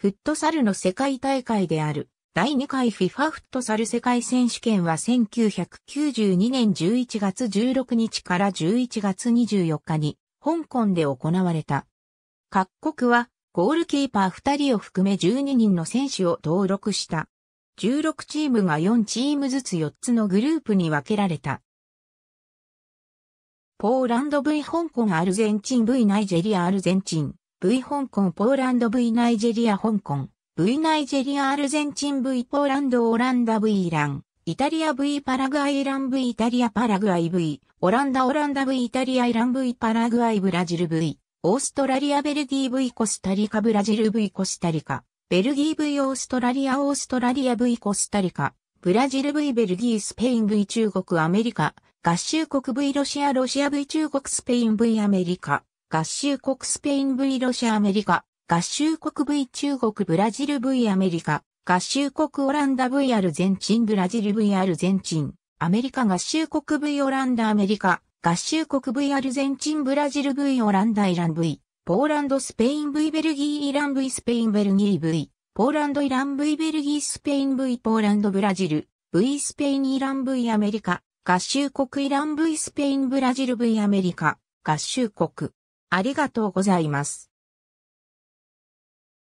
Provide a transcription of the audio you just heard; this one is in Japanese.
フットサルの世界大会である、第2回 FIFA フットサル世界選手権は1992年11月16日から11月24日に、香港で行われた。各国は、ゴールキーパー2人を含め12人の選手を登録した。16チームが4チームずつ4つのグループに分けられた。ポーランド V 香港アルゼンチン V ナイジェリアアルゼンチン V 香港ポーランド V ナイジェリア香港 V ナイジェリアアルゼンチン V ポーランドオランダ V イランイタリア V パラグアイラン V イタリアパラグアイ V オランダオランダ V イタリアイラン V パラグアイブラジル V オーストラリアベルディ V コスタリカブラジル V コスタリカベルギー V オーストラリアオーストラリア V コスタリカブラジル V ベルギースペイン V 中国アメリカ合衆国 V ロシアロシア V 中国スペイン V アメリカ合衆国スペイン V ロシアアメリカ、合衆国 V 中国ブラジル V アメリカ、合衆国オランダ V アルゼンチンブラジル V アルゼンチン、アメリカ合衆国 V オランダアメリカ、合衆国 V アルゼンチンブラジル V オランダイラン V、ポーランドスペイン V ベルギーイラン V スペインベルギー V、ポーランドイラン V ベルギースペイン V ポーランドブラジル、V スペインイラン V アメリカ、合衆国イラン V スペインブラジル V アメリカ、合衆国。ありがとうございます。